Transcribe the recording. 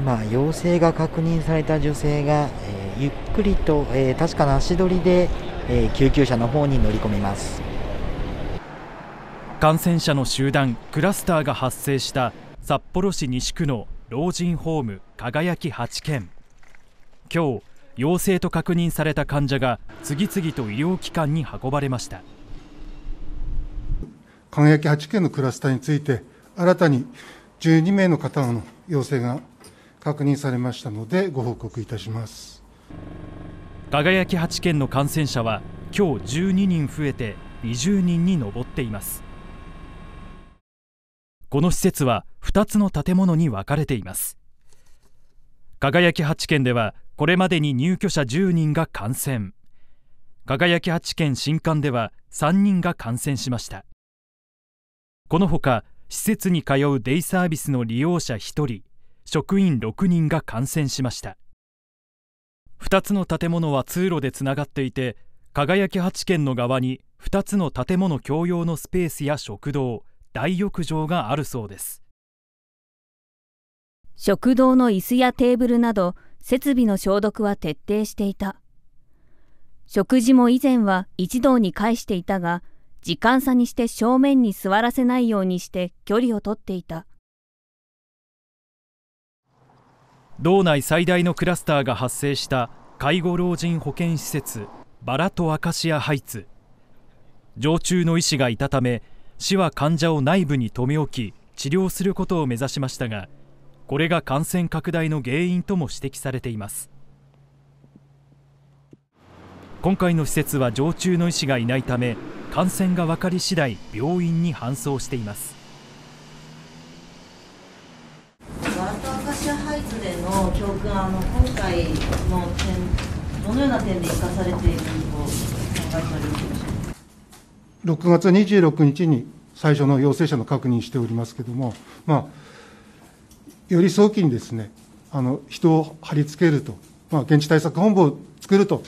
今、陽性が確認された女性が、えー、ゆっくりと、えー、確かな足取りで、えー、救急車の方に乗り込みます感染者の集団クラスターが発生した札幌市西区の老人ホーム輝き8件今日陽性と確認された患者が次々と医療機関に運ばれました輝き8件のクラスターについて新たに12名の方の陽性が確認されましたのでご報告いたします輝き8県の感染者は今日12人増えて20人に上っていますこの施設は2つの建物に分かれています輝き8県ではこれまでに入居者10人が感染輝き8県新館では3人が感染しましたこのほか施設に通うデイサービスの利用者1人職員6人が感染しました2つの建物は通路でつながっていて輝き8軒の側に2つの建物共用のスペースや食堂大浴場があるそうです食堂の椅子やテーブルなど設備の消毒は徹底していた食事も以前は一堂に会していたが時間差にして正面に座らせないようにして距離をとっていた道内最大のクラスターが発生した介護老人保健施設バラとアカシアハイツ常駐の医師がいたため市は患者を内部に留め置き治療することを目指しましたがこれが感染拡大の原因とも指摘されています今回の施設は常駐の医師がいないため感染が分かり次第病院に搬送していますシアハイツでの教訓、あの今回の点、どのような点で生かされていると考えております6月26日に最初の陽性者の確認しておりますけれども、まあ、より早期にですねあの人を貼り付けると、まあ、現地対策本部を作ると。